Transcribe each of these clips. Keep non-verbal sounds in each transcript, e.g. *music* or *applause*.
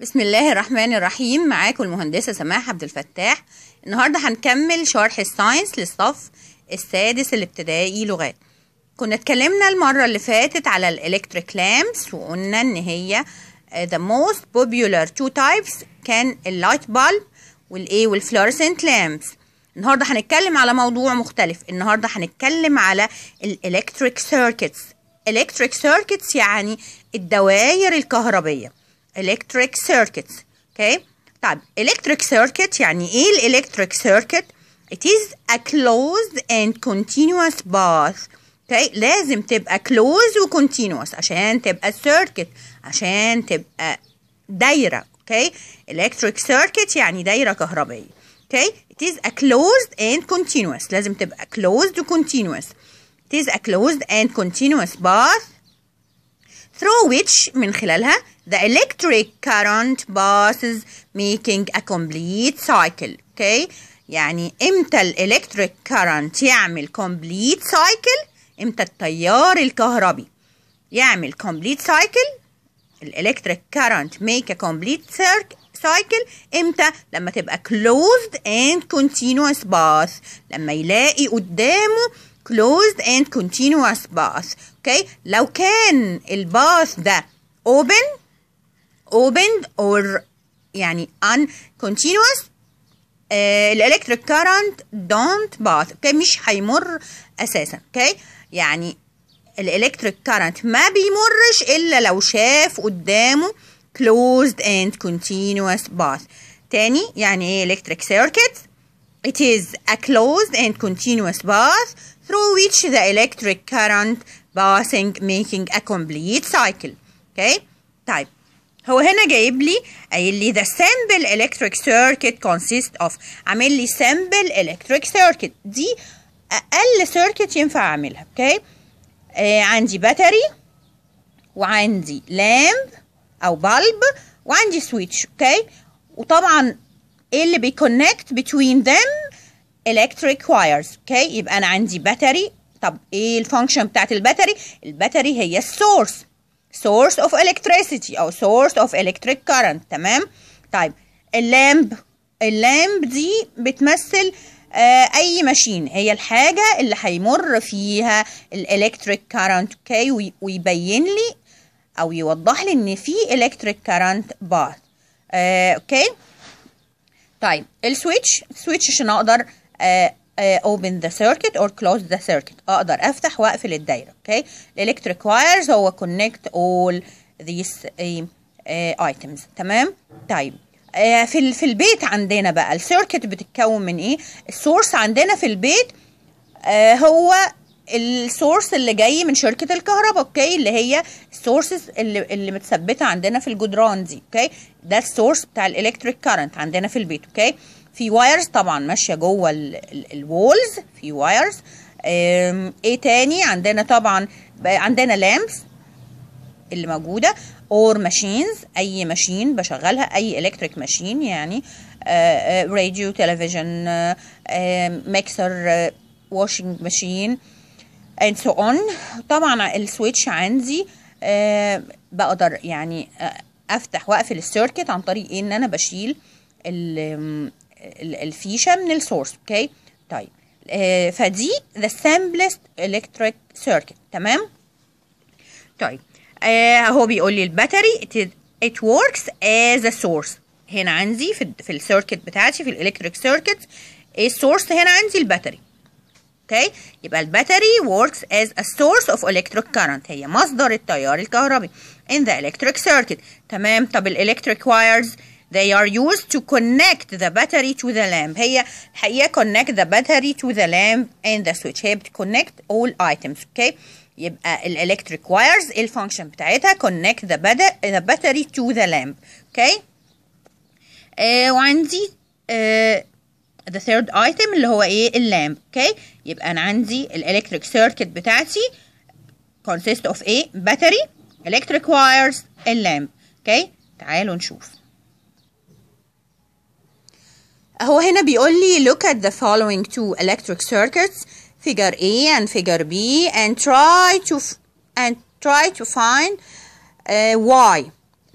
بسم الله الرحمن الرحيم معاكم المهندسة سماح عبد الفتاح النهاردة هنكمل شرح الساينس للصف السادس الابتدائي لغات كنا اتكلمنا المرة اللي فاتت على الالكتريك لامبس وقلنا ان هي آه, the most popular two types كان اللايت bulb والاي والفلورسنت لامبس النهاردة هنتكلم على موضوع مختلف النهاردة هنتكلم على الالكتريك سيركتس الكتريك سيركتس يعني الدوائر الكهربية electric circuits okay طيب electric circuit يعني ايه الالكتريك circuit it is a closed and continuous path okay لازم تبقى closed و continuous عشان تبقى circuit عشان تبقى دايره okay electric circuit يعني دايره كهربائيه okay it is a closed and continuous لازم تبقى closed و continuous it is a closed and continuous path through which من خلالها the electric current passes making a complete cycle okay يعني امتى الالكتريك current يعمل complete cycle امتى التيار الكهربي يعمل complete cycle الالكتريك current make a complete cycle امتى لما تبقى closed and continuous path لما يلاقي قدامه closed and continuous bath okay لو كان الباث ده open opened or يعني un continuous uh, الالكتريك current don't path okay. مش هيمر اساسا اوكي okay. يعني الالكتريك current ما بيمرش الا لو شاف قدامه closed and continuous path تاني يعني ايه electric circuit it is a closed and continuous path through which the electric current passing making a complete cycle okay طيب هو هنا جايب لي قايل لي the simple electric circuit consists of عامل لي simple electric circuit دي اقل circuit ينفع اعملها اوكي okay? آه عندي باتري وعندي lamp او bulb وعندي switch. اوكي okay? وطبعا ايه اللي بيكونكت between them electric wires اوكي يبقى انا عندي باتري طب ايه الفانكشن بتاعت الباتري الباتري هي السورس source of electricity او source of electric current تمام طيب اللامب اللامب دي بتمثل آه اي ماشين هي الحاجة اللي هيمر فيها الالكتريك كارنت اوكي ويبين لي او يوضح لي ان في الكتريك كارنت باث اوكي طيب السويتش السويتش عشان اقدر آه، آه، open the circuit or close the circuit اقدر افتح واقفل الدايره اوكي electric wires هو connect all these uh, uh, items تمام طيب uh, في في البيت عندنا بقى السيركت بتتكون من ايه السورس عندنا في البيت uh, هو السورس اللي جاي من شركه الكهرباء اوكي اللي هي السورسز اللي اللي متثبته عندنا في الجدران دي اوكي ده السورس بتاع الالكتريك كارنت عندنا في البيت اوكي في وايرز طبعا ماشيه جوه الوولز في وايرز ايه تاني عندنا طبعا عندنا لامبس اللي موجوده اور ماشينز اي ماشين بشغلها اي الكتريك ماشين يعني راديو تلفزيون ميكسر واشنج ماشين اند سو اون طبعا السويتش عندي آه بقدر يعني آه افتح واقفل السيركت عن طريق ايه ان انا بشيل الفيشه من السورس اوكي طيب آه فدي the simplest electric circuit تمام طيب آه هو بيقول لي الباتري ات وركس works as a source هنا عندي في في السيركت بتاعتي في الالكتريك سيركت السورس هنا عندي الباتري اوكي يبقى الباتري works as a source of electric current هي مصدر التيار الكهربي in the electric circuit تمام طب الالكتريك وايرز They are used to connect the battery to the lamp. هي هي connect the battery to the lamp and the switch. هي connect all items. Okay. يبقى uh, electric wires function. بتاعتها connect the the battery to the lamp. Okay. آه uh, وعندي uh, the third item اللي هو ايه اللامب. Okay. يبقى انا عندي electric circuit بتاعتي consist of ايه battery electric wires اللامب. Okay. تعالوا نشوف. هو هنا بيقول لي look at the following two electric circuits figure A and figure B and try to and try to find uh, why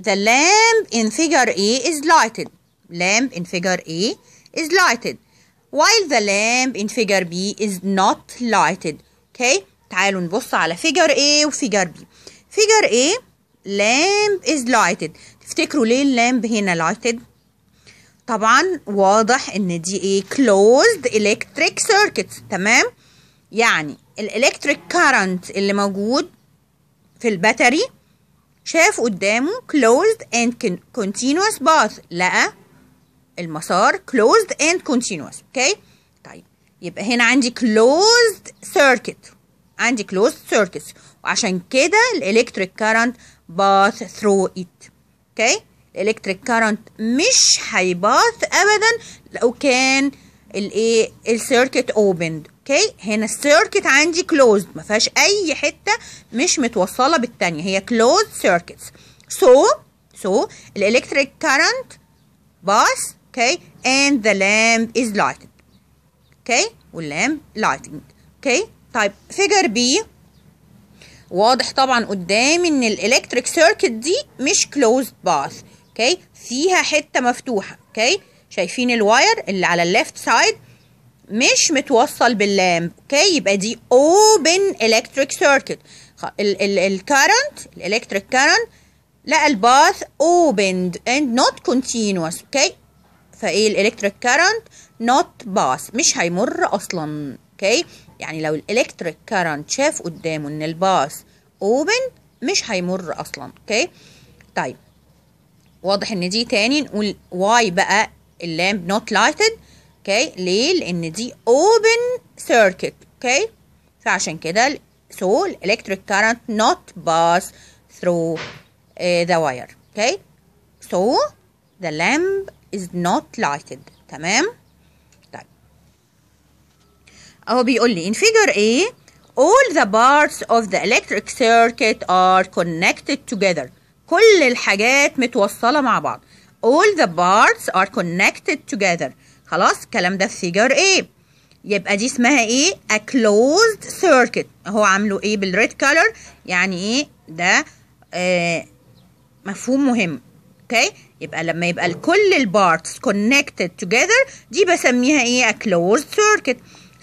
the lamp in figure A is lighted lamp in figure A is lighted while the lamp in figure B is not lighted okay تعالوا نبص على figure A و figure B figure A lamp is lighted تفتكروا ليه اللامب هنا lighted طبعا واضح ان دي ايه closed electric circuit تمام يعني الالكتريك كارنت اللي موجود في الباتري شاف قدامه closed and continuous path لقى المسار closed and continuous اوكي طيب يبقى هنا عندي closed circuit عندي closed circuit وعشان كده الالكتريك كارنت باث through it اوكي الالكتريك كارنت مش هيباث ابدا لو كان الايه السيركت اوبند اوكي هنا السيركت عندي كلوزد ما فيهاش اي حته مش متوصله بالثانيه هي كلوزد سيركتس سو سو الالكتريك كارنت باث اوكي and the lamp is lighted اوكي واللام lighting اوكي طيب فيجر بي واضح طبعا قدامي ان الالكتريك سيركت دي مش closed path اوكي فيها حته مفتوحه اوكي شايفين الواير اللي على الليفت سايد مش متوصل باللامب اوكي يبقى دي اوبن الكتريك سيركت الكارنت الالكتريك كارنت لا الباث اوبند اند نوت كونتينوس اوكي فايه الالكتريك كارنت نوت باث مش هيمر اصلا اوكي يعني لو الالكتريك كارنت شاف قدامه ان الباث اوبن مش هيمر اصلا اوكي طيب واضح ان دي تاني نقول why بقى اللام not lighted okay. ليه لان دي open circuit okay. فعشان كده so electric current not pass through eh, the wire okay so the lamp is not lighted تمام طيب اهو بيقول لي in figure A all the parts of the electric circuit are connected together كل الحاجات متوصلة مع بعض all the parts are connected together خلاص الكلام ده في فيجر A يبقى دي اسمها ايه a closed circuit اهو عامله ايه بالريد color يعني ايه ده آه مفهوم مهم اوكي okay. يبقى لما يبقى كل البارتس connected together دي بسميها ايه a closed circuit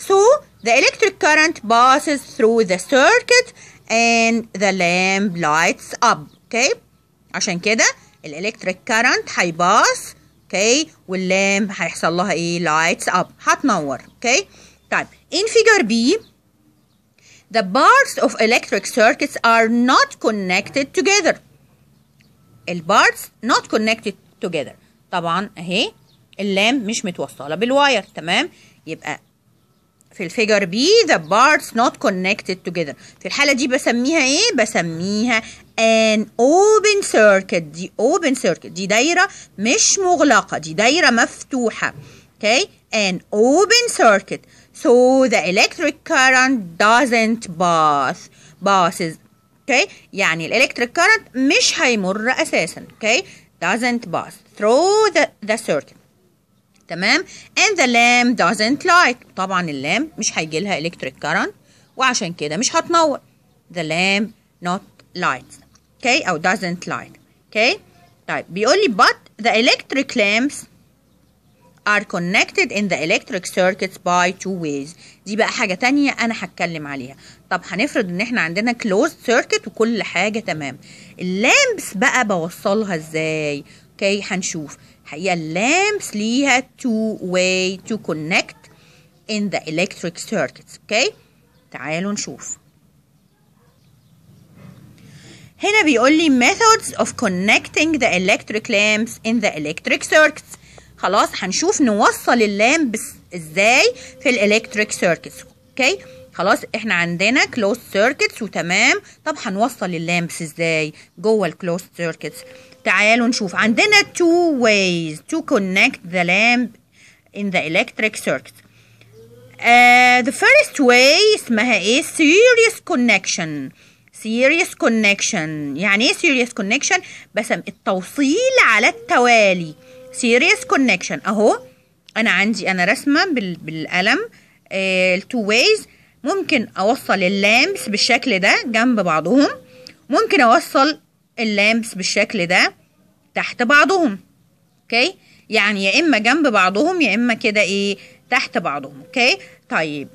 so the electric current passes through the circuit and the lamp lights up okay عشان كده الالكتريك كارنت هيباص اوكي واللام هيحصل لها ايه لايتس اب هتنور اوكي طيب ان فيجر B the parts of electric circuits are not connected together البارتس not connected together طبعا اهي اللام مش متوصله بالواير تمام يبقى في الفيجر بي the parts not connected together في الحالة دي بسميها ايه؟ بسميها an open circuit دي open circuit دي دايرة مش مغلقة دي دايرة مفتوحة okay an open circuit so the electric current doesn't pass passes okay يعني الالكتريك current مش هيمر أساسا okay doesn't pass through the, the circuit تمام and the lamp doesn't light طبعا اللام مش هيجي لها electric current وعشان كده مش هتنور the lamp not lights okay أو doesn't light okay طيب بيقول لي but the electric lamps are connected in the electric circuits by two ways دي بقى حاجة تانية أنا هتكلم عليها طب هنفرض إن إحنا عندنا closed circuit وكل حاجة تمام اللامبس بقى بوصلها إزاي okay هنشوف هي اللامبس ليها two way to connect in the electric circuits okay تعالوا نشوف هنا بيقول لي methods of connecting the electric lamps in the electric circuits خلاص هنشوف نوصل اللامب ازاي في الالكتريك circuits اوكي خلاص احنا عندنا closed circuits وتمام طب هنوصل اللامبس ازاي جوه closed circuits تعالوا نشوف عندنا two ways to connect the lamp in the electric circuit uh, the first way اسمها ايه serious connection serious connection يعني ايه serious connection بسم التوصيل على التوالي serious connection اهو انا عندي انا رسمه بالقلم آه، التو ways ممكن اوصل اللامس بالشكل ده جنب بعضهم ممكن اوصل اللامس بالشكل ده تحت بعضهم اوكي يعني يا اما جنب بعضهم يا اما كده ايه تحت بعضهم اوكي طيب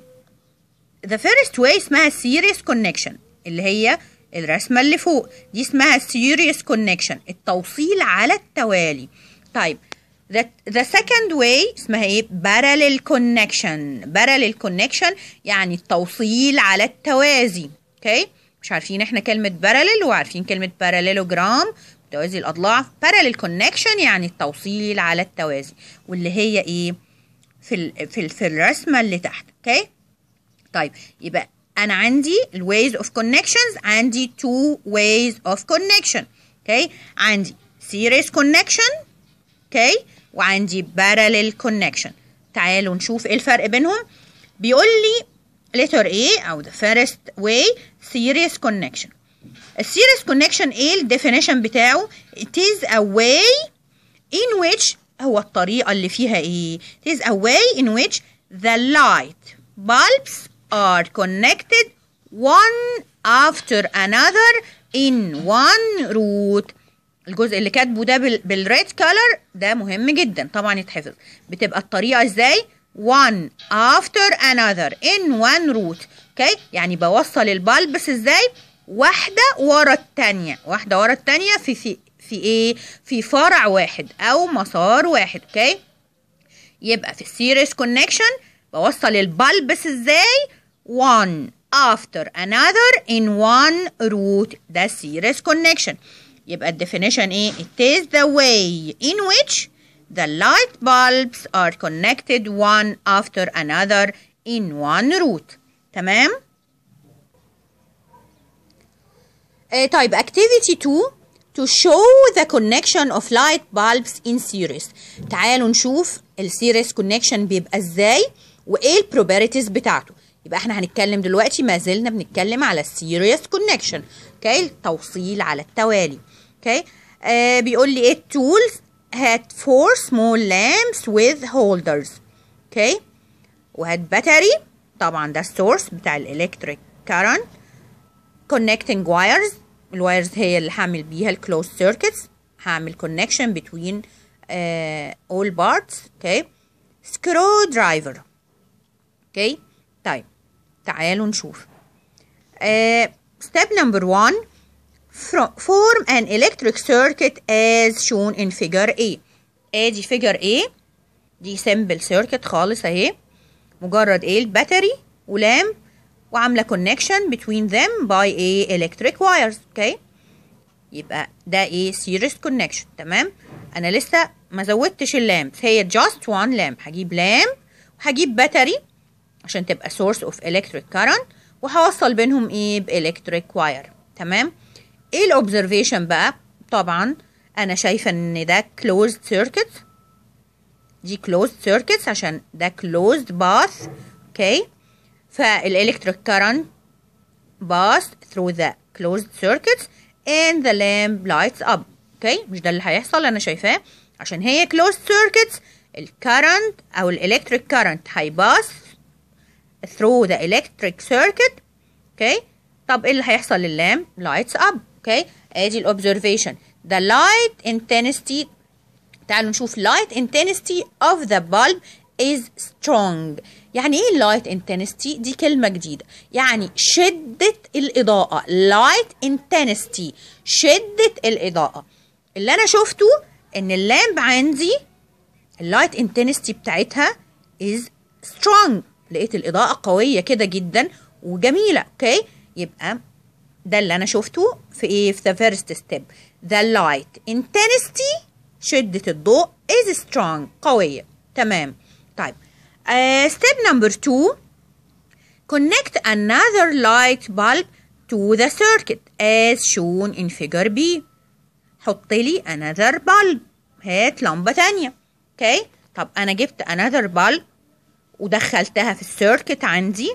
the first way اسمها serious connection اللي هي الرسمة اللي فوق دي اسمها serious connection التوصيل على التوالي طيب the, the second way اسمها ايه parallel connection parallel connection يعني التوصيل على التوازي اوكي okay? مش عارفين احنا كلمة parallel وعارفين كلمة parallelogram توازي الأضلاع parallel connection يعني التوصيل على التوازي واللي هي ايه في ال في, في الرسمة اللي تحت اوكي okay? طيب يبقى and عندي ways of connections عندي two ways of connection okay عندي series connection okay وعندي parallel connection تعالوا نشوف ايه الفرق بينهم بيقول لي letter A او the first way series connection a السيريس connection A definition بتاعه it is a way in which هو الطريقة اللي فيها ايه it is a way in which the light bulbs are connected one after another in one root الجزء اللي كاتبه ده بالريد كولر ده مهم جدا طبعا يتحفظ بتبقى الطريقه ازاي one after another in one root اوكي okay. يعني بوصل البلبس ازاي واحده ورا الثانيه واحده ورا الثانيه في في في ايه في فرع واحد او مسار واحد اوكي okay. يبقى في السيريس كونكشن بوصل البلبس ازاي one after another in one route The series connection يبقى definition ايه it is the way in which the light bulbs are connected one after another in one route تمام uh, طيب activity 2 to show the connection of light bulbs in series تعالوا نشوف series connection بيبقى ازاي وايه البروبرتيز بتاعته يبقى احنا هنتكلم دلوقتي ما زلنا بنتكلم على السيريس كونكشن اوكي التوصيل على التوالي اوكي آه بيقول لي ايه التولز هات فور سمول لامبس وذ هولدرز اوكي وهات باتري طبعا ده السورس بتاع الالكتريك كارن كونكتنج وايرز الوايرز هي اللي هعمل بيها الكلوز سيركتس هعمل كونكشن بتوين آه، all parts اوكي سكرو درايفر اوكي طيب تعالوا نشوف ستيب نمبر 1 فورم ان الكتريك سيركت از شون ان فيجر اي ادي فيجر اي دي سمبل سيركت خالص اهي مجرد ايه الباتري ولام وعامله كونكشن بين ذم باي ايه الكتريك وايرز اوكي يبقى ده ايه سيريس كونكشن تمام انا لسه ما زودتش اللامب هي جاست وان لامب هجيب لامب وهجيب باتري عشان تبقى source of electric current وهوصل بينهم ايه بالكتريك واير تمام ايه الاوبزرفيشن بقى طبعا انا شايفه ان ده closed circuit دي closed سيركت عشان ده closed path اوكي فالالكتريك current باث through the closed سيركت and the lamp lights up اوكي مش ده اللي هيحصل انا شايفاه عشان هي closed سيركت الكارنت او الالكتريك current هيباث through the electric circuit اوكي okay. طب ايه اللي هيحصل لللام lights up اوكي okay. ادي الاوبزرفيشن the light intensity تعالوا نشوف light intensity of the bulb is strong يعني ايه light intensity دي كلمة جديدة يعني شدة الإضاءة light intensity شدة الإضاءة اللي أنا شفته إن اللامب عندي light intensity بتاعتها is strong لقيت الاضاءه قويه كده جدا وجميله اوكي يبقى ده اللي انا شفته في ايه في ذا فيرست ستيب the light intensity شده الضوء is strong قويه تمام طيب step number two connect another light bulb to the circuit as shown in figure B حط لي another bulb هات لمبة تانية اوكي okay. طب انا جبت another bulb ودخلتها في السيركت عندي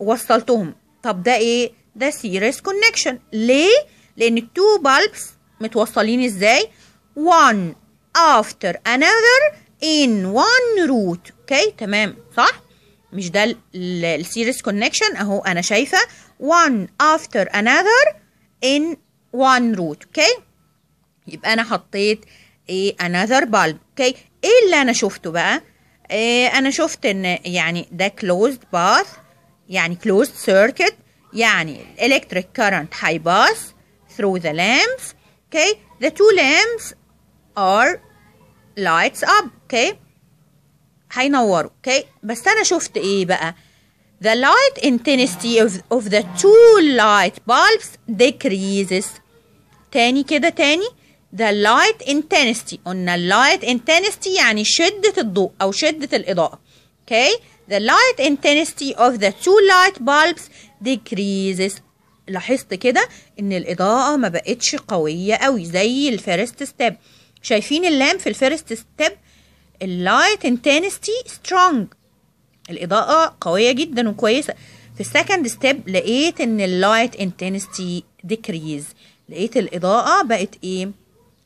ووصلتهم طب ده ايه ده سيريس كونكشن ليه لان التو بالبس متوصلين ازاي one after another in one root اوكي okay, تمام صح مش ده السيريس كونكشن اهو انا شايفه one after another in one root اوكي okay? يبقى انا حطيت ايه another bulb اوكي okay? ايه اللي انا شفته بقى انا شفت ان يعني ده closed path يعني closed circuit يعني electric current bus through the lamps okay the two lamps are lights up okay هينوروا okay بس انا شفت ايه بقى the light intensity of, of the two light bulbs decreases تاني كده تاني the light intensity قلنا light intensity يعني شدة الضوء أو شدة الإضاءة okay the light intensity of the two light bulbs decreases لاحظت كده إن الإضاءة ما بقتش قوية أوي زي الفيرست ستيب شايفين اللام في الفيرست ستيب اللايت انتنستي سترونج الإضاءة قوية جدا وكويسة في السكند ستيب لقيت إن اللايت انتنستي ديكريز لقيت الإضاءة بقت إيه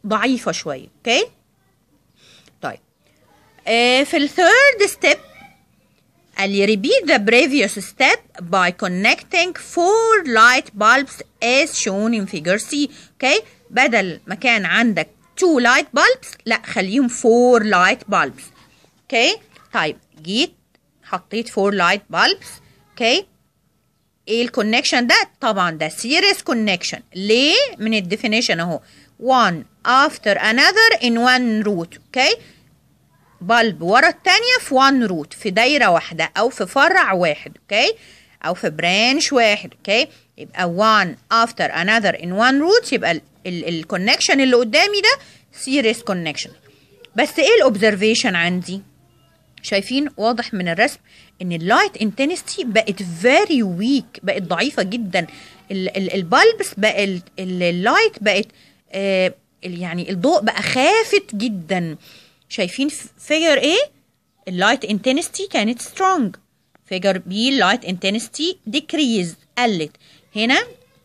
ضعيفه شويه اوكي طيب آه، في الثيرد ستيب قال لي repeat the previous step by connecting four light bulbs as shown in figure C اوكي بدل ما كان عندك two light bulbs لا خليهم four light bulbs اوكي طيب جيت حطيت four light bulbs اوكي ايه الكونكشن ده طبعا ده سيريس كونكشن ليه من الديفينيشن اهو one after another in one root okay bulb ورا التانية في one root في دايرة واحدة أو في فرع واحد okay أو في branch واحد okay يبقى one after another in one root يبقى الكونكشن اللي قدامي ده series connection بس ايه observation عندي شايفين واضح من الرسم ان اللايت انتنستي بقت فيري ويك بقت ضعيفه جدا البلبس بقت اللايت بقت آه يعني الضوء بقى خافت جدا شايفين فيجر ايه اللايت انتنستي كانت سترونج فيجر بي اللايت انتنستي ديكريز قلت هنا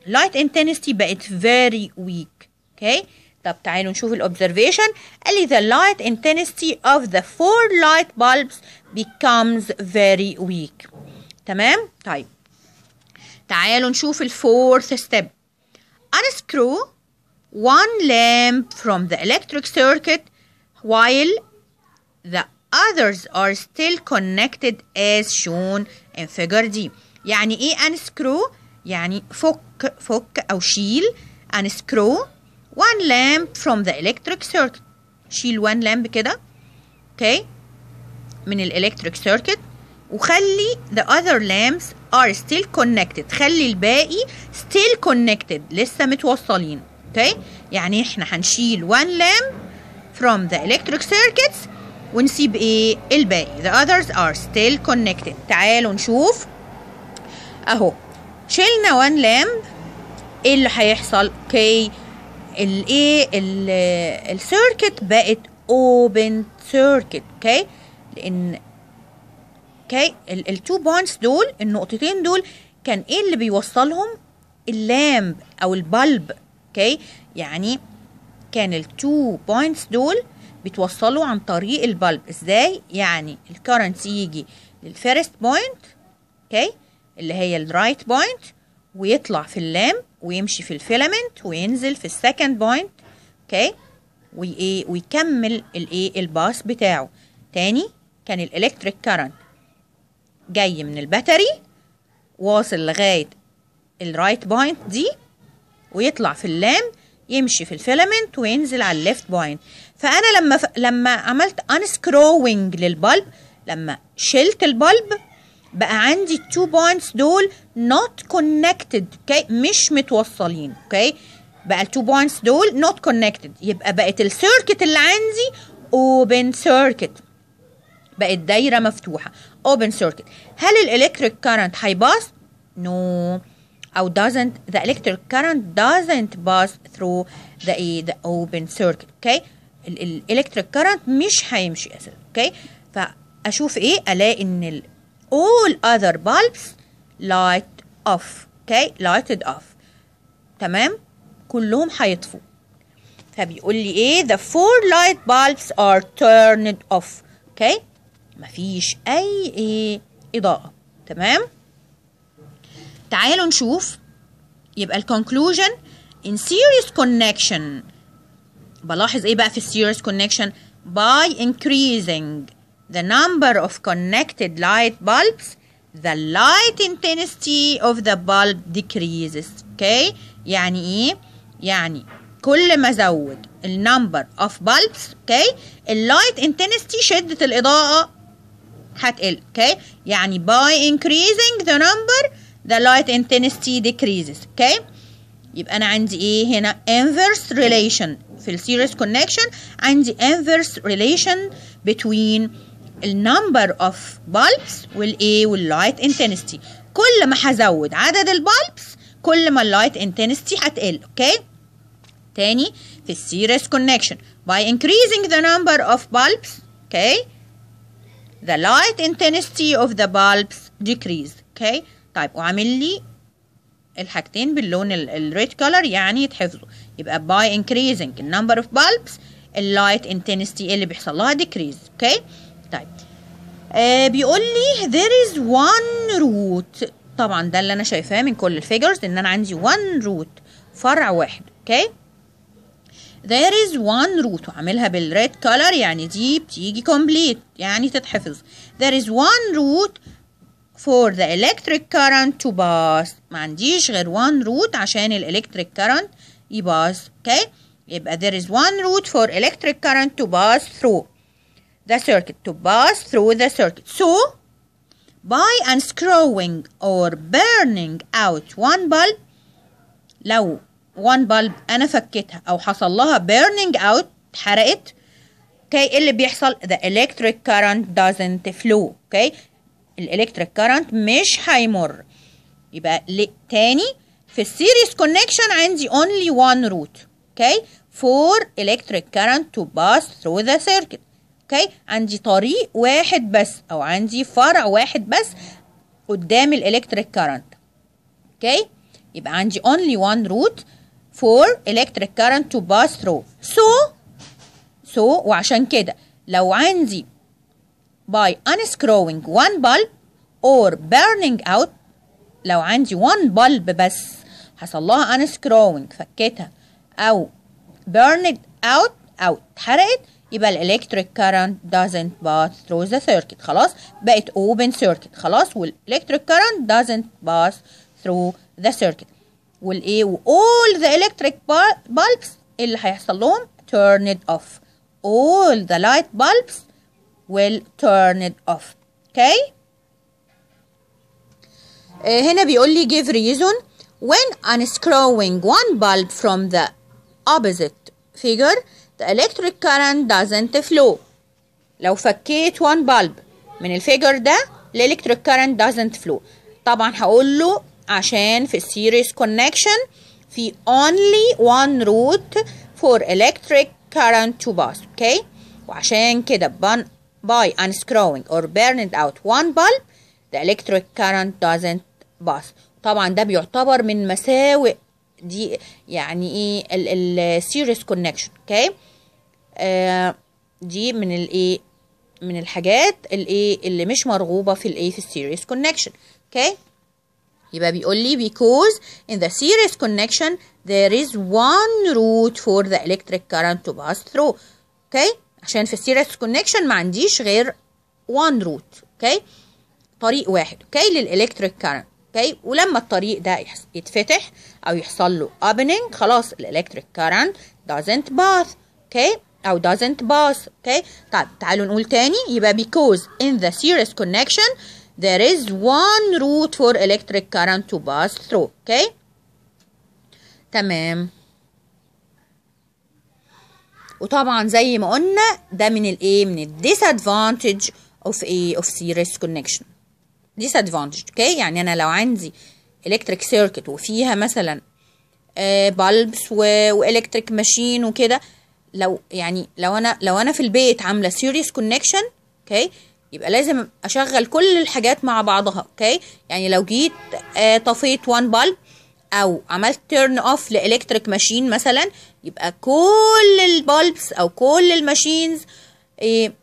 لايت انتنستي بقت فيري ويك اوكي طب تعالوا نشوف الاوبزرفيشن قال لي ذا لايت intensity اوف ذا فور لايت بالبس بيكمز فيري ويك تمام طيب تعالوا نشوف الفورث ستيب انسكرو one lamp from the electric circuit while the others are still connected as shown in figure D يعني ايه unscrew يعني فك فك او شيل unscrew one lamp from the electric circuit شيل one lamp كده okay من الالكتريك circuit وخلي the other lamps are still connected خلي الباقي still connected لسه متوصلين اوكي يعني احنا هنشيل one lamp from the electric circuits ونسيب ايه الباقي the others are still connected تعالوا نشوف اهو شلنا one lamp ايه اللي هيحصل اوكي الايه السيركت بقت open circuit اوكي لان اوكي التو بوينتس دول النقطتين دول كان ايه اللي بيوصلهم اللامب او البلب اوكي يعني كان التو بوينتس دول بتوصلوا عن طريق البلب ازاي يعني الكرنت يجي للفيرست بوينت اوكي اللي هي الرايت بوينت ويطلع في اللام ويمشي في الفيلامنت وينزل في السكند بوينت اوكي وايه ويكمل الايه الباس بتاعه تاني كان الالكتريك كرنت جاي من الباتري واصل لغايه الرايت بوينت دي ويطلع في اللام يمشي في الفيلمنت وينزل على الليفت بوينت فانا لما ف... لما عملت انسكروينج للبلب لما شلت البلب بقى عندي التو بوينتس دول نوت كونكتد اوكي مش متوصلين اوكي بقى التو بوينتس دول نوت كونكتد يبقى بقت السيركت اللي عندي اوبن سيركت بقت دايره مفتوحه اوبن سيركت هل الالكتريك كارنت هيباص نو no. أو doesn't the electric current doesn't pass through the the open circuit أوكي electric current مش هيمشي أساسا أوكي فأشوف إيه ألاقي إن ال all other bulbs light off أوكي lighted off تمام كلهم هيطفوا فبيقول لي ايه the four light bulbs are turned off اوكي okay. مفيش اي ايه اضاءه تمام تعالوا نشوف يبقى الكونكلوجن in serious connection بلاحظ ايه بقى في serious connection by increasing the number of connected light bulbs the light intensity of the bulb decreases okay يعني ايه يعني كل ما ازود number of bulbs okay light intensity شدة الإضاءة هتقل okay يعني by increasing the number the light intensity decreases okay يبقى أنا عندي إيه هنا inverse relation في series connection عندي inverse relation between number of bulbs والإيه واللايت intensity كل ما هزود عدد البالبس كل ما اللايت intensity هتقل اوكي تاني في series connection by increasing the number of bulbs okay the light intensity of the bulbs decrease okay طيب وعامل لي الحاجتين باللون الريد color يعني يتحفظوا يبقى by increasing number of bulbs اللايت intensity اللي بيحصل لها decrease اوكي okay? طيب آه بيقول لي there is one root طبعا ده اللي انا شايفاه من كل الفيجرز ان انا عندي one root فرع واحد اوكي okay? there is one root وعاملها بالريد color يعني دي بتيجي complete يعني تتحفظ there is one root for the electric current to pass ما عنديش غير one route عشان الالكتريك current يباص okay يبقى uh, there is one route for electric current to pass through the circuit to pass through the circuit so by unscrewing or burning out one bulb لو one bulb انا فكيتها او حصل لها burning out اتحرقت okay اللي بيحصل the electric current doesn't flow okay الالكتريك كارنت مش هيمر يبقى تاني في السيريس كونكشن عندي اونلي وان روت اوكي فور الكتريك كارنت تو باس ثرو ذا سيركت اوكي عندي طريق واحد بس او عندي فرع واحد بس قدام الالكتريك كارنت اوكي يبقى عندي اونلي وان روت فور الكتريك كارنت تو باس ثرو سو سو وعشان كده لو عندي by unscrewing one bulb or burning out لو عندي one bulb بس حصل لها unscrewing فكتها أو burned out أو اتحرقت يبقى الالكتريك current doesn't pass through the circuit خلاص بقت open circuit خلاص والالكتريك current doesn't pass through the circuit والايه وall the electric bulbs اللي هيحصل لهم turned off all the light bulbs will turn it off okay uh, هنا بيقول لي give reason when unscrewing one bulb from the opposite figure the electric current doesn't flow لو فكيت one bulb من الفيجر ده electric current doesn't flow طبعا هقول له عشان في series connection في only one route for electric current to pass okay وعشان كده بان by unscrewing or burning out one bulb the electric current doesn't pass طبعا ده بيعتبر من مساوئ دي يعني ايه serious connection اوكي دي من الايه من الحاجات الايه اللي مش مرغوبه في الايه في السيريس كونكشن اوكي يبقى بيقول لي because in the series connection there is one route for the electric current to pass through okay عشان في السيريس كونكشن ما عنديش غير وان روت اوكي طريق واحد اوكي للالكتريك كارنت اوكي ولما الطريق ده يتفتح او يحصل له opening خلاص الالكتريك كارنت doesn't pass اوكي او doesn't pass اوكي طب تعالوا نقول تاني يبقى because in the series connection there is one route for electric current to pass through اوكي تمام وطبعا زي ما قلنا ده من الايه من الديسادفانتج اوف ايه اوف سيريس كونكشن ديسادفانتج اوكي يعني انا لو عندي الكتريك سيركت وفيها مثلا بالبس والكتريك ماشين وكده لو يعني لو انا لو انا في البيت عامله سيريس كونكشن اوكي يبقى لازم اشغل كل الحاجات مع بعضها اوكي يعني لو جيت آه، طفيت وان بالب او عملت تيرن اوف لالكتريك ماشين مثلا يبقى كل البالبس او كل الماشينز إيه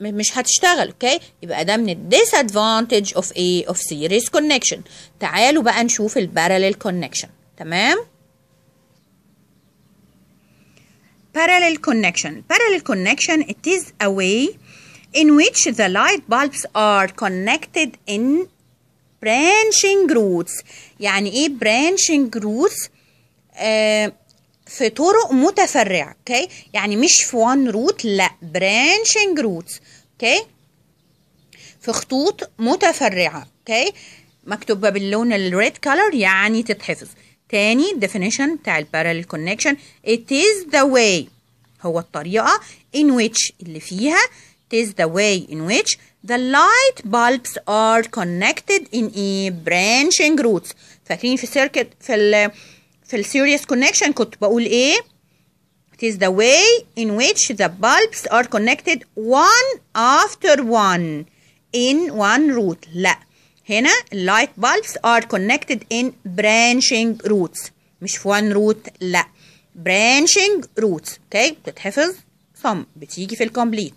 مش هتشتغل اوكي يبقى ده من الديسادفانتج اوف ايه اوف سيريز كونكشن تعالوا بقى نشوف البارالل كونكشن تمام parallel connection parallel connection it is a way in which the light bulbs are connected in branching roots يعني ايه branching roots آه، في طرق متفرعة اوكي يعني مش في وان روت لا برانشنج روتس اوكي في خطوط متفرعة اوكي مكتوبة باللون الريد كولر يعني تتحفظ تاني definition بتاع البارالل connection it is the way هو الطريقة in which اللي فيها it is the way in which the light bulbs are connected in a branching roots فاكرين في circuit في ال في السيريس كونكشن كنت بقول ايه It is the way in which the bulbs are connected one after one in one root لا هنا light bulbs are connected in branching roots مش في one root لا branching roots اوكي okay. بتتحفظ some بتيجي في الكومبليت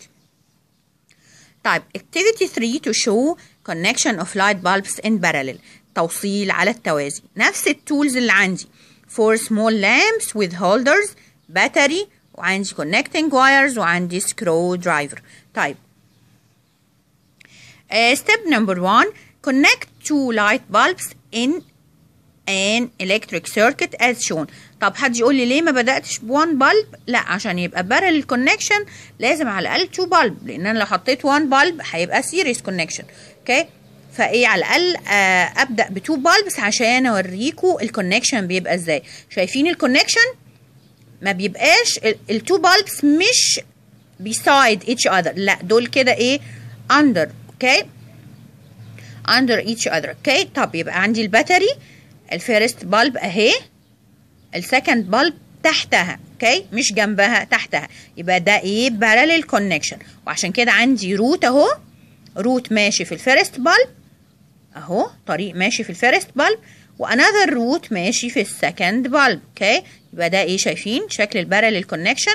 طيب activity 3 to show connection of light bulbs in parallel توصيل على التوازي نفس التولز اللي عندي four small lamps with holders battery and connecting wires and screw driver uh, step number one connect two light bulbs in an electric circuit as shown طب حد يقول لي ليه ما بداتش بوان bulb لا عشان يبقى parallel connection لازم على الاقل two bulb لان انا لو حطيت one bulb هيبقى series connection اوكي okay. فايه على الاقل آه ابدا بتو بالبس عشان اوريكم الكونكشن بيبقى ازاي شايفين الكونكشن ما بيبقاش التو بالبس مش بيسايد اتش اذر لا دول كده ايه اندر اوكي اندر اتش اذر اوكي طب يبقى عندي الباتري الفيرست بالب اهي السكند بالب تحتها اوكي مش جنبها تحتها يبقى ده ايه بارلل كونكشن وعشان كده عندي روت اهو روت ماشي في الفيرست بالب اهو طريق ماشي في الفيرست بالب وانذر روت ماشي في السكند بالب اوكي يبقى ده ايه شايفين شكل البارلل كونكشن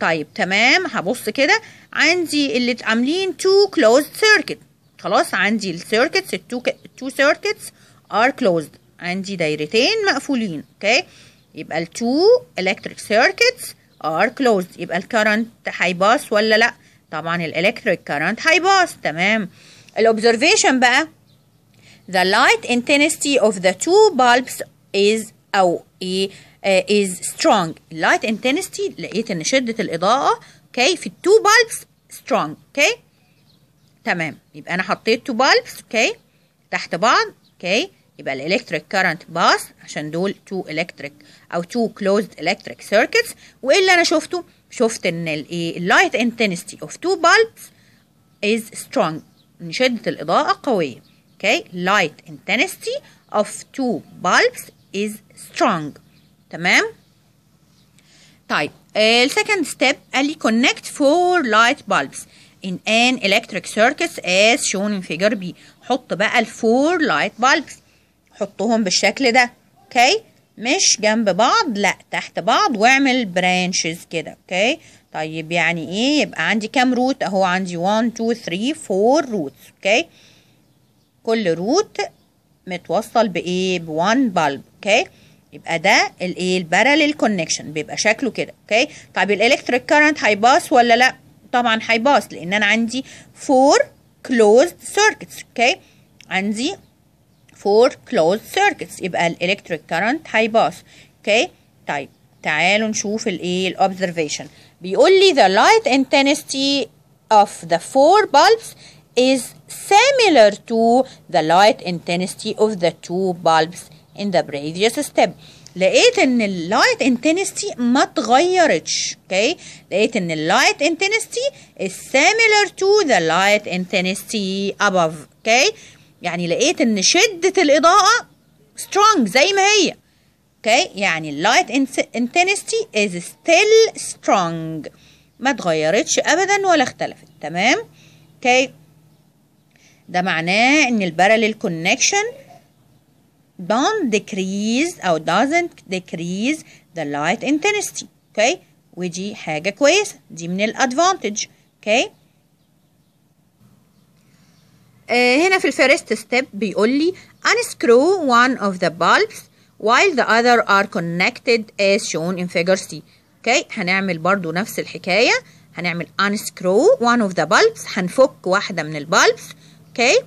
طيب تمام هبص كده عندي اللي عاملين تو كلوزد سيركت خلاص عندي السيركتس التو تو سيركتس ار كلوزد عندي دايرتين مقفولين اوكي يبقى التو الكتريك سيركتس ار كلوزد يبقى الكرنت هيباص ولا لا طبعا الالكتريك كرنت هيباص تمام الاوبزرفيشن بقى The light intensity of the two bulbs is أو إيه uh, is strong. Light intensity لقيت إن شدة الإضاءة okay في two bulbs strong okay تمام يبقى أنا حطيت two bulbs okay تحت بعض okay يبقى الالكتريك كارنت باس عشان دول تو الكتريك او تو كلوزد الكتريك سيركتس وايه اللي انا شفته شفت ان اللايت انتنستي اوف تو بالبس از سترونج ان شده الاضاءه قويه okay light intensity of two bulbs is strong تمام طيب السكند ستيب قال لي connect four light bulbs in an electric circuit as shown in figure B حط بقى الفور لايت bulbs حطهم بالشكل ده اوكي okay. مش جنب بعض لا تحت بعض واعمل برانشز كده اوكي okay. طيب يعني ايه يبقى عندي كام روت اهو عندي 1 2 3 4 روتس اوكي okay. كل روت متوصل بايه بوان بالب اوكي يبقى ده الايه البارالل كونكشن بيبقى شكله كده اوكي طب الالكتريك كارنت هيباس ولا لا طبعا هيباس لان انا عندي فور كلوزد سيركتس اوكي عندي فور كلوزد سيركتس يبقى الالكتريك كارنت هيباس اوكي طيب تعالوا نشوف الايه الاوبزرفيشن بيقول لي the light intensity of the four bulbs is similar to the light intensity of the two bulbs in the previous step لقيت ان اللايت انتنستي ما اتغيرتش اوكي okay? لقيت ان اللايت انتنستي is similar to the light intensity above اوكي okay? يعني لقيت ان شدة الاضاءة strong زي ما هي اوكي okay? يعني اللايت انتنستي is still strong ما اتغيرتش ابدا ولا اختلفت تمام اوكي ده معناه ان الباراليل كونكشن don't decrease او doesn't decrease the light intensity اوكي okay? ودي حاجه كويسه دي من الادفانتج اوكي okay? هنا في الفيرست ستيب بيقول لي unscrew one of the bulbs while the other are connected as shown in figure C اوكي okay? هنعمل برضو نفس الحكايه هنعمل unscrew one of the bulbs هنفك واحده من البالبس اوكي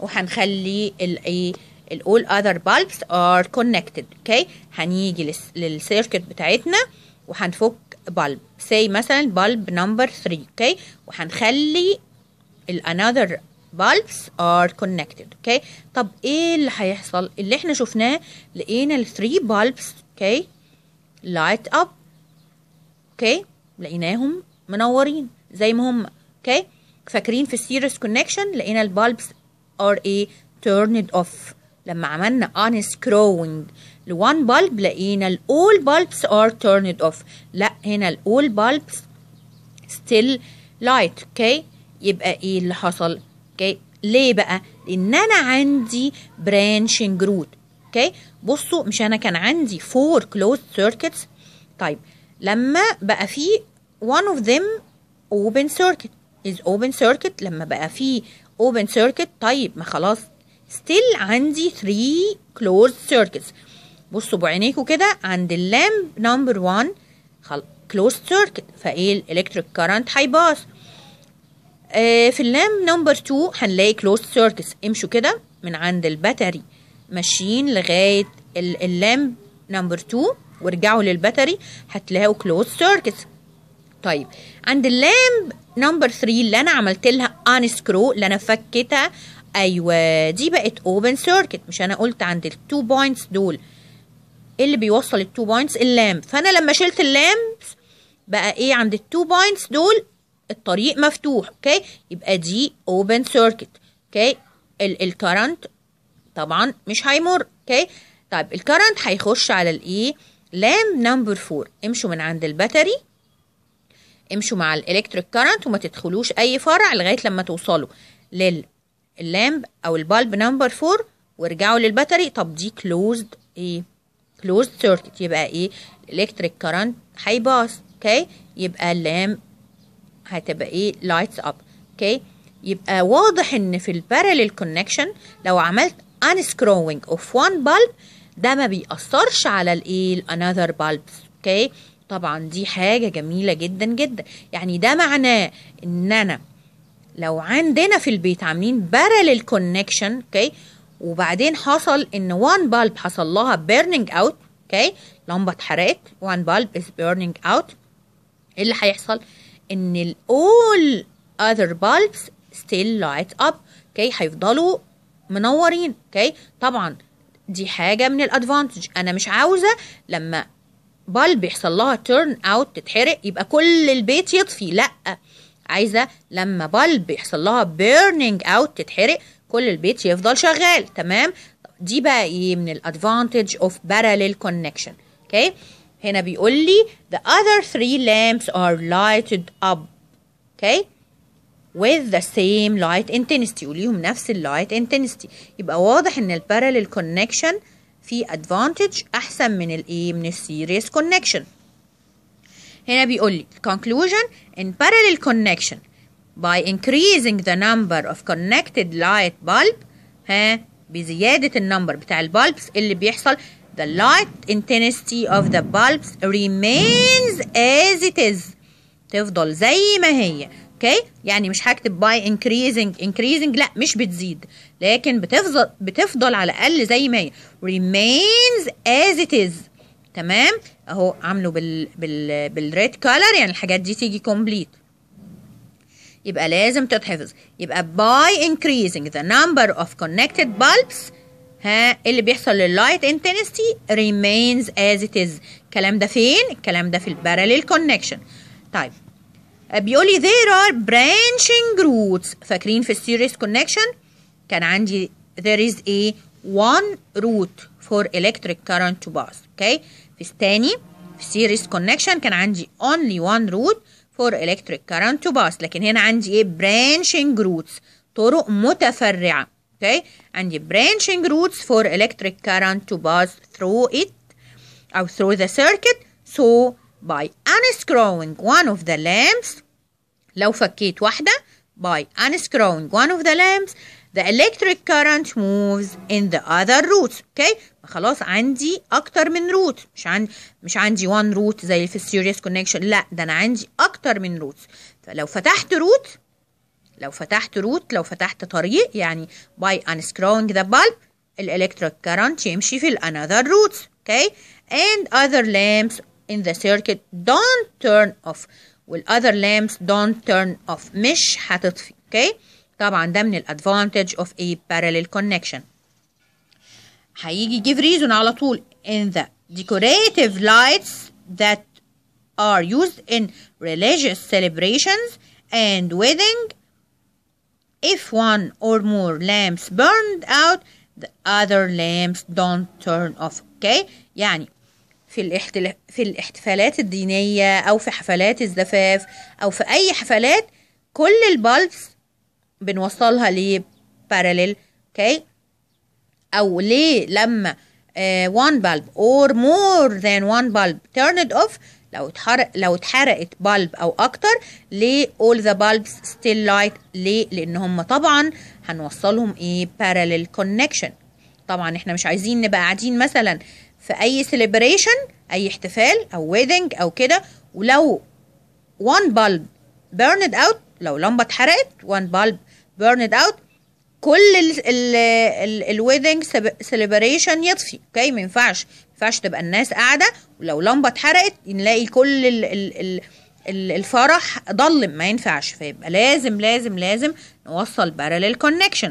وهنخلي الايه الاول اذر bulbs ار كونكتد اوكي هنيجي للسيركت بتاعتنا وهنفك بلب say مثلا بلب نمبر 3 اوكي وهنخلي الانذر bulbs are connected اوكي طب ايه اللي هيحصل اللي احنا شفناه لقينا ال 3 bulbs اوكي light up اوكي لقيناهم منورين زي ما هم اوكي فاكرين في السيريس كونكشن لقينا البالبس ار اي تيرند اوف لما عملنا ان سكروينج لوان بالب لقينا الاول بالبس ار تيرند اوف لا هنا الاول بالبس ستيل لايت اوكي يبقى ايه اللي حصل اوكي ليه بقى لان انا عندي برانشنج روت اوكي بصوا مش انا كان عندي فور كلوز سيركتس طيب لما بقى في one of them open circuit is open circuit لما بقى فيه open circuit طيب ما خلاص still عندي 3 closed circuits بصوا بعينيكوا كده عند اللامب نمبر 1 closed circuit فايه الالكتريك كارنت هيباص في اللامب نمبر 2 هنلاقي closed circuits امشوا كده من عند الباتري ماشيين لغايه اللامب نمبر 2 وارجعوا للباتري هتلاقوا closed circuits طيب عند اللام نمبر 3 اللي انا عملت لها ان سكرو اللي انا فكتها ايوه دي بقت اوبن سيركت مش انا قلت عند التو بوينتس دول اللي بيوصل التو بوينتس اللام فانا لما شلت اللام بقى ايه عند التو بوينتس دول الطريق مفتوح اوكي يبقى دي اوبن سيركت اوكي الكرنت طبعا مش هيمر اوكي طيب الكرنت هيخش على الايه لام نمبر 4 امشوا من عند الباتري امشوا مع الالكتريك كارنت وما تدخلوش اي فرع لغايه لما توصلوا لللامب او البالب نمبر 4 وارجعوا للباتري طب دي كلوزد ايه كلوزد سيركت يبقى ايه الالكتريك كارنت هيباص اوكي يبقى اللام هتبقى ايه لايتس اب اوكي يبقى واضح ان في البارلل كونكشن لو عملت ان سكروينج اوف وان بالب ده ما بيأثرش على الايه الانذر بالبس اوكي طبعا دي حاجه جميله جدا جدا يعني ده معناه ان انا لو عندنا في البيت عاملين بارلل كونكشن اوكي وبعدين حصل ان وان بالب حصل لها بيرنينج اوت اوكي لمبه اتحرقت وان بالب از بيرنينج اوت ايه اللي هيحصل ان الاول اذر بالبس ستيل لايت اب اوكي هيفضلوا منورين اوكي طبعا دي حاجه من الادفانتج انا مش عاوزه لما بالب يحصل لها تيرن اوت تتحرق يبقى كل البيت يطفي لا عايزه لما بالب يحصل لها بيرنينج اوت تتحرق كل البيت يفضل شغال تمام دي بقى ايه من الادفانتج اوف باراليل كونكشن اوكي هنا بيقول لي the other three lamps are lighted up okay with the same light intensity وليهم نفس اللايت intensity يبقى واضح ان البارالل كونكشن connection في ادفانتج احسن من الايه من السيريس كونكشن هنا بيقول لي conclusion in parallel connection by increasing the number of connected light bulb ها بزيادة النمبر بتاع البالبس اللي بيحصل the light intensity of the bulbs remains as it is تفضل زي ما هي اوكي okay? يعني مش هكتب by increasing increasing لا مش بتزيد لكن بتفضل بتفضل على الاقل زي ما هي remains as it is تمام اهو عامله بال بال بالريد كولر يعني الحاجات دي تيجي كومبليت يبقى لازم تتحفظ يبقى by increasing the number of connected bulbs ها اللي بيحصل لللايت انتنسيتي remains as it is الكلام ده فين الكلام ده في البارالل كونكشن طيب بيقول لي there are branching roots فاكرين في السيريس كونكشن كان عندي there is a one route for electric current to pass okay في الثاني في series connection كان عندي only one route for electric current to pass لكن هنا عندي ايه branching routes طرق متفرعة okay عندي branching routes for electric current to pass through it أو uh, through the circuit so by unscrewing one of the lamps لو فكيت واحدة by unscrewing one of the lamps The electric current moves in the other routes okay خلاص عندي اكتر من روت مش عن مش عندي وان روت زي في السيريس كونكشن لا ده انا عندي اكتر من روت فلو فتحت روت لو فتحت روت لو فتحت طريق يعني by unscrewing the bulb الالكتريك current يمشي في another route okay and other lamps in the circuit don't turn off والother lamps don't turn off مش هتطفي okay طبعا ده من الادفانتج اوف ايه parallel connection هيجي give reason على طول in the decorative lights that are used in religious celebrations and wedding if one or more lamps burned out the other lamps don't turn off okay يعني في الاحتل... في الاحتفالات الدينية أو في حفلات الزفاف أو في أي حفلات كل البلبس بنوصلها لباراليل اوكي okay. او ليه لما uh, one bulb or more than one bulb turned off لو اتحرق لو اتحرقت bulb او اكتر ليه all the bulbs still light ليه لان هم طبعا هنوصلهم ايه parallel connection طبعا احنا مش عايزين نبقى قاعدين مثلا في اي celebration اي احتفال او wedding او كده ولو one bulb burned out لو لمبه اتحرقت one bulb burned out كل الويدنج celebration يطفي اوكي ما ينفعش ما ينفعش تبقى الناس قاعده ولو لمبه اتحرقت نلاقي كل ال ال ال الفرح ضلم ما ينفعش فيبقى لازم لازم لازم نوصل parallel connection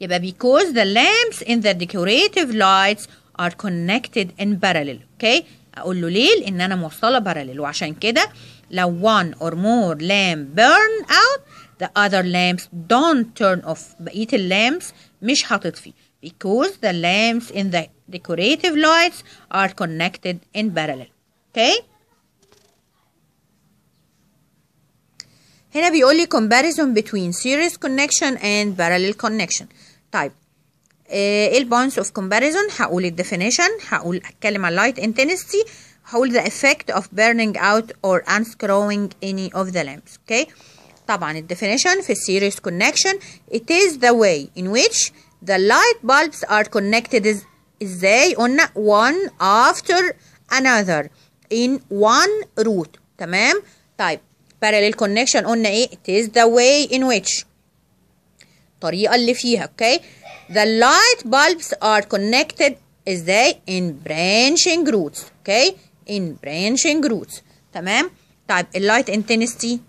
يبقى because the lamps in the decorative lights are connected in parallel اوكي okay? اقول له ليه لان انا موصله parallel وعشان كده لو one or more lamp burn out the other lamps don't turn off بقية اللامps مش هتطفي because the lamps in the decorative lights are connected in parallel okay هنا بيقول لي comparison between series connection and parallel connection طيب ايه points of comparison, هقول definition, هقول اتكلم على اللايت intensity هقول the effect of burning out or unscrewing any of the lamps okay طبعا الديفينيشن في السيريس كونكشن it is the way in which the light bulbs are connected ازاي قلنا one after another in one root تمام طيب parallel connection قلنا ايه it is the way in which الطريقة اللي فيها اوكي okay? the light bulbs are connected ازاي in branching roots اوكي okay? in branching roots تمام طيب اللايت انتنستي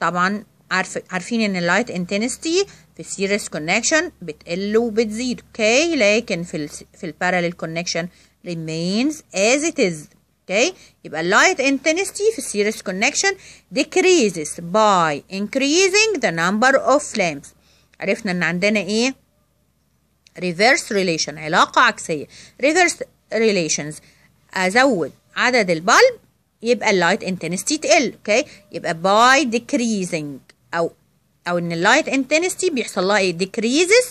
طبعا عارف عارفين ان اللايت انتنستي في السيريس كونكشن بتقل وبتزيد اوكي لكن في ال في الباراليل كونكشن remains as it is اوكي okay. يبقى اللايت انتنستي في السيريس كونكشن decreases by increasing the number of lamps عرفنا ان عندنا ايه reverse relation علاقة عكسية reverse relations ازود عدد البلب يبقى اللايت انتنستي تقل اوكي يبقى by decreasing او او ان اللايت انتنستي بيحصل لها ايه ديكريزز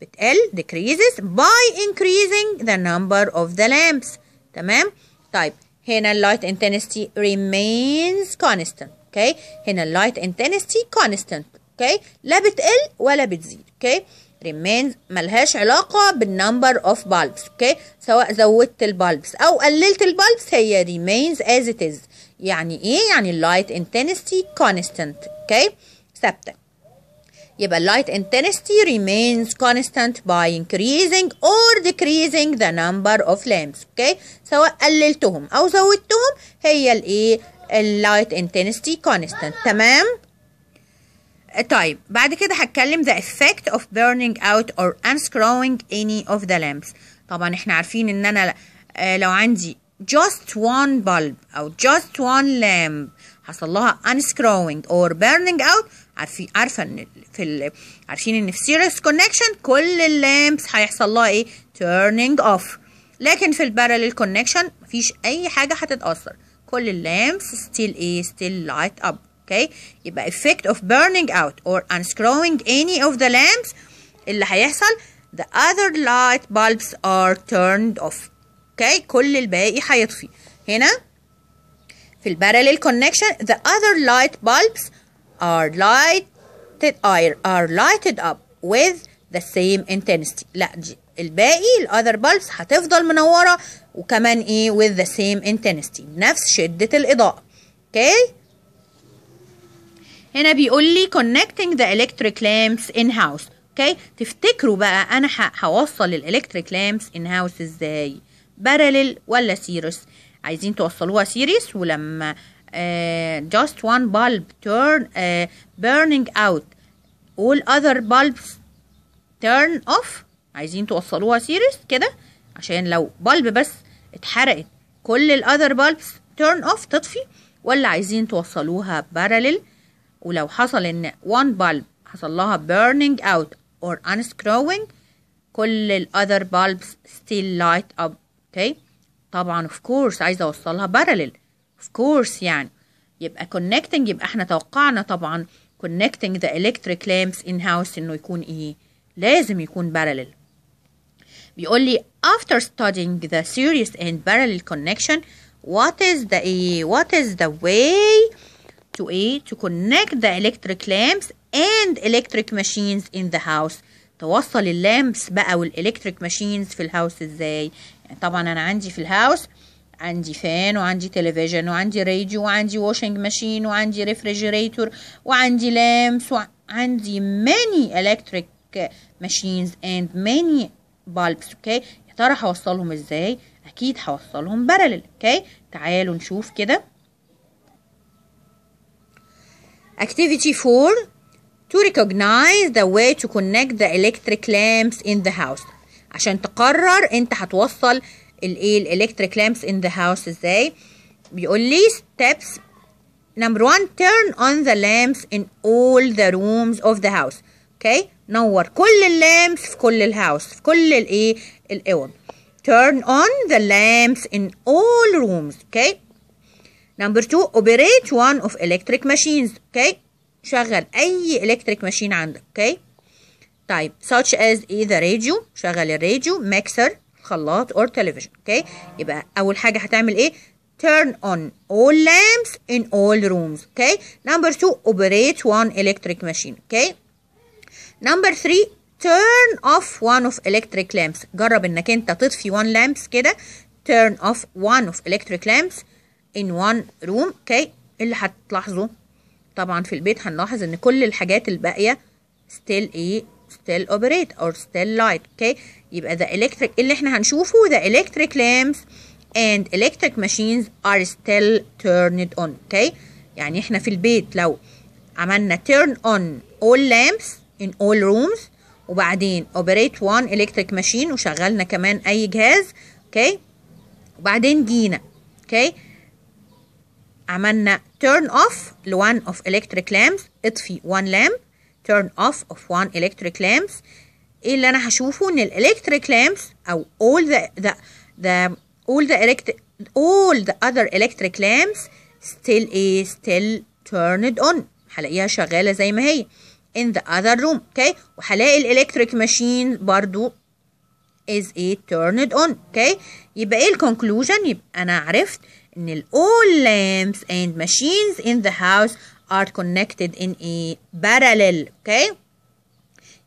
بتقل ديكريزز باي انكريزنج ذا نمبر اوف ذا لامبس تمام طيب هنا اللايت انتنستي ريمينز constant اوكي هنا اللايت انتنستي constant اوكي لا بتقل ولا بتزيد اوكي ريمينز ملهاش علاقة بالنمبر اوف بالبس اوكي سواء زودت البالبس او قللت البالبس هي ريمينز از ات از يعني ايه يعني light intensity constant اوكي ثابته يبقى light intensity remains constant by increasing or decreasing the number of lamps اوكي okay? سواء قللتهم او زودتهم هي الايه light intensity constant تمام طيب بعد كده هتكلم the effect of burning out or unscrewing any of the lamps طبعا احنا عارفين ان انا لو عندي just one bulb or just one lamp حصل لها unscrewing or burning out عارفين عارفه ان في ال... عارفين ان في series connection كل اللامبس هيحصل ايه turning off لكن في الباراليل كونكشن مفيش اي حاجة هتتاثر كل اللامبس still ايه still light up okay يبقى effect of burning out or unscrewing any of the lamps اللي هيحصل the other light bulbs are turned off اوكي كل الباقي هيطفي هنا في كونكشن connection the other light bulbs are lighted are lighted up with the same intensity لا دي الباقي الاذر bulbs هتفضل منوره وكمان ايه with the same intensity نفس شده الاضاءه اوكي هنا بيقول لي connecting the electric lamps in house اوكي okay. تفتكروا بقى انا هوصل الالكتريك لامبس ان هاوس ازاي بارلل ولا سيريس عايزين توصلوها سيريس ولما جاست وان بالب تيرن بيرنينج اوت اول اذر بالبس تيرن اوف عايزين توصلوها سيريس كده عشان لو بالب بس اتحرقت كل الاذر بالبس تيرن اوف تطفي ولا عايزين توصلوها بارلل ولو حصل ان وان بالب حصل لها burning out or unscrewing كل الاذر بالبس ستيل لايت اب اوكي طبعا اوف كورس عايزه اوصلها بارلل اوف كورس يعني يبقى كونكتنج يبقى احنا توقعنا طبعا كونكتنج ذا الكتريك لامبس ان هاوس انه يكون ايه لازم يكون بارلل بيقول لي after studying the series and parallel connection what is the what is the way to ايه to connect the electric lamps and electric machines in the house توصل اللامبس بقى والالكتريك ماشينز في الهاوس ازاي طبعا انا عندي في الهاوس عندي فان وعندي تلفزيون وعندي راديو وعندي واشنج ماشين وعندي ريفريجيريتور وعندي لامس وعندي many electric machines and many bulbs اوكي يا ترى هوصلهم ازاي اكيد هوصلهم بارلل اوكي تعالوا نشوف كده activity 4 to recognize the way to connect the electric lamps in the house عشان تقرر انت هتوصل الايه الالكتريك لامبس ان ذا هاوس ازاي بيقول لي ستيبس نمبر 1 تيرن اون ذا لامبس ان اول ذا رومز اوف ذا هاوس اوكي نور كل اللامبس في كل الهاوس في كل الايه الاوض turn on the lamps in all rooms okay number 2 operate one of electric machines okay شغل اي electric machine عندك okay طيب such as ايه radio شغل الراديو mixer خلاط or television اوكي okay. يبقى اول حاجه هتعمل ايه turn on all lamps in all rooms okay number 2 operate one electric machine okay number 3 turn off one of electric lamps جرب انك انت تطفي one lamps كده turn off one of electric lamps in one room okay اللي هتلاحظه طبعا في البيت هنلاحظ ان كل الحاجات الباقيه still ايه still operate or still light okay يبقى the electric اللي احنا هنشوفه the electric lamps and electric machines are still turned on okay يعني احنا في البيت لو عملنا turn on all lamps in all rooms وبعدين operate one electric machine وشغلنا كمان اي جهاز اوكي okay. وبعدين جينا اوكي okay. عملنا turn off ل one of electric lamps اطفي one lamp turn off of one electric lamps ايه اللي انا هشوفه ان الالكتريك لامبس او all the the the all the electric all the other electric lamps still is still turned on هلاقيها شغاله زي ما هي in the other room اوكي okay. وهلاقي الالكتريك ماشين برضو is it turned on اوكي okay. يبقى ايه الكونكلوجن يبقى انا عرفت ان all lamps and machines in the house are connected in a parallel okay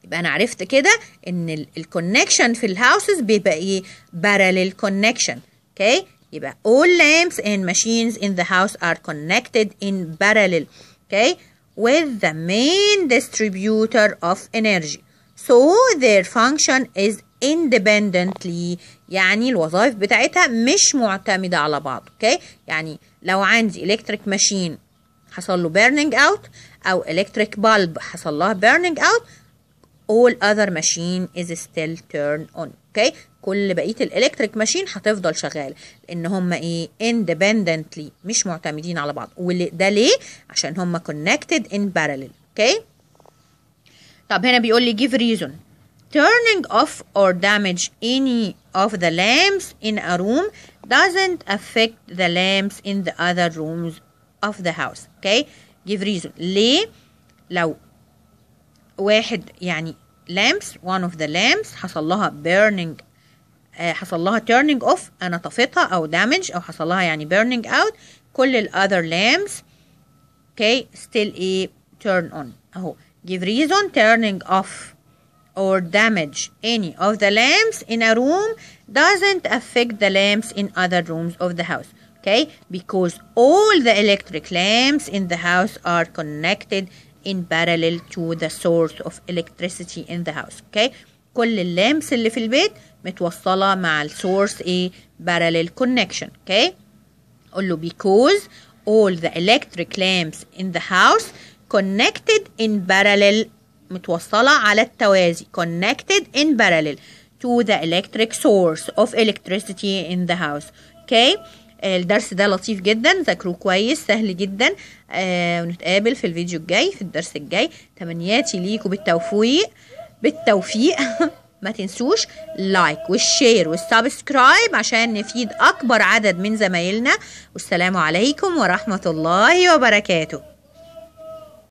يبقى انا عرفت كده ان الكونكشن في الهاوسز بيبقى ايه parallel connection okay يبقى all lamps and machines in the house are connected in parallel okay with the main distributor of energy so their function is independently يعني الوظائف بتاعتها مش معتمدة على بعض okay? يعني لو عندي electric machine حصل له burning out أو electric bulb حصل لها burning out all other machine is still turned on اوكي okay. كل بقيه الالكتريك ماشين هتفضل شغاله لان هم ايه independently مش معتمدين على بعض وده ليه عشان هم connected in parallel اوكي okay. طب هنا بيقول لي give reason turning off or damage any of the lamps in a room doesn't affect the lamps in the other rooms of the house okay give reason ليه لو واحد يعني lamps one of the lamps حصل لها burning حصل لها turning off انا طفيتها او damage او حصل لها يعني burning out كل ال other lamps okay still a turn on اهو give reason turning off or damage any of the lamps in a room doesn't affect the lamps in other rooms of the house okay because all the electric lamps in the house are connected in parallel to the source of electricity in the house okay كل اللامس اللي في البيت متوصلة مع السورس ايه parallel connection okay قول له because all the electric lamps in the house connected in parallel متوصلة على التوازي connected in parallel to the electric source of electricity in the house okay آه، الدرس ده لطيف جدا ذاكروه كويس سهل جدا آه ونتقابل في الفيديو الجاي في الدرس الجاي تمنياتي ليكم بالتوفيق بالتوفيق *laughs* ما تنسوش لايك والشير والسبسكرايب عشان نفيد اكبر عدد من زمايلنا والسلام عليكم ورحمه الله وبركاته